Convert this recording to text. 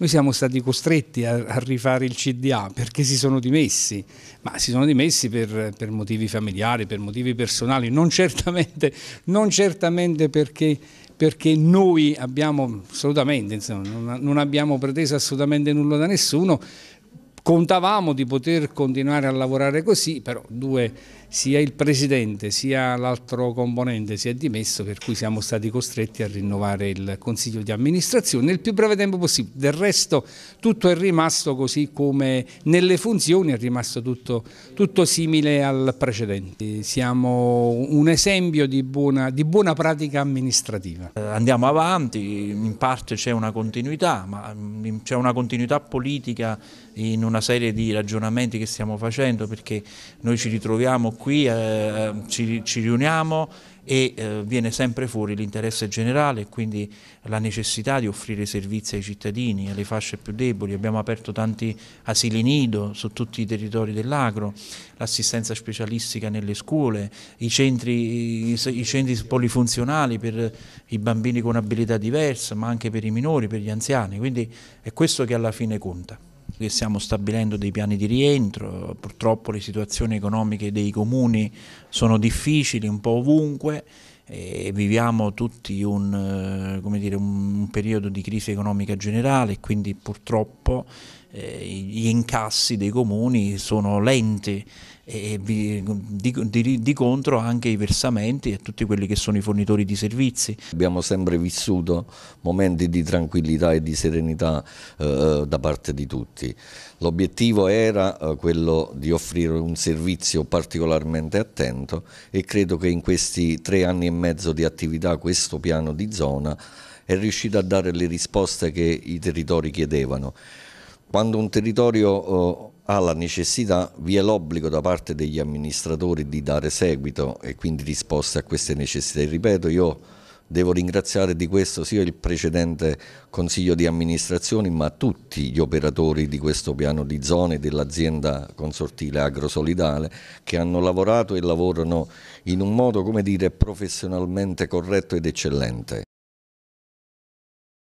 Noi siamo stati costretti a, rifare il CDA perché si sono dimessi, ma si sono dimessi per, per motivi familiari, per motivi personali, non certamente, non certamente perché, perché, noi abbiamo assolutamente, insomma, non abbiamo preteso assolutamente nulla da nessuno, Contavamo di poter continuare a lavorare così, però due, sia il presidente sia l'altro componente si è dimesso, per cui siamo stati costretti a rinnovare il consiglio di amministrazione nel più breve tempo possibile. Del resto tutto è rimasto così come nelle funzioni, è rimasto tutto, tutto simile al precedente. Siamo un esempio di buona, di buona pratica amministrativa. Eh, andiamo avanti, in parte c'è una continuità, ma mm, c'è una continuità politica in una una serie di ragionamenti che stiamo facendo perché noi ci ritroviamo qui, eh, ci, ci, riuniamo e eh, viene sempre fuori l'interesse generale e quindi la necessità di offrire servizi ai cittadini, alle fasce più deboli. Abbiamo aperto tanti asili nido su tutti i territori dell'agro, l'assistenza specialistica nelle scuole, i centri, i centri polifunzionali per i bambini con abilità diverse, ma anche per i minori, per gli anziani. Quindi è questo che alla fine conta che stiamo stabilendo dei piani di rientro, purtroppo le situazioni economiche dei comuni sono difficili un po' ovunque e viviamo tutti un, eh, dire, un periodo di crisi economica generale, quindi purtroppo eh, gli incassi dei comuni sono lenti e di, di, di, contro anche i versamenti e tutti quelli che sono i fornitori di servizi. Abbiamo sempre vissuto momenti di tranquillità e di serenità eh, eh, da parte di tutti. L'obiettivo era eh, quello di offrire un servizio particolarmente attento e credo che in questi tre anni e mezzo di attività questo piano di zona è riuscito a dare le risposte che i territori chiedevano. Quando un territorio eh, alla necessità vi è l'obbligo da parte degli amministratori di dare seguito e quindi risposte a queste necessità. E ripeto, io devo ringraziare di questo sia il precedente consiglio di amministrazione ma tutti gli operatori di questo piano di zone dell'azienda consortile agrosolidale che hanno lavorato e lavorano in un modo come dire professionalmente corretto ed eccellente.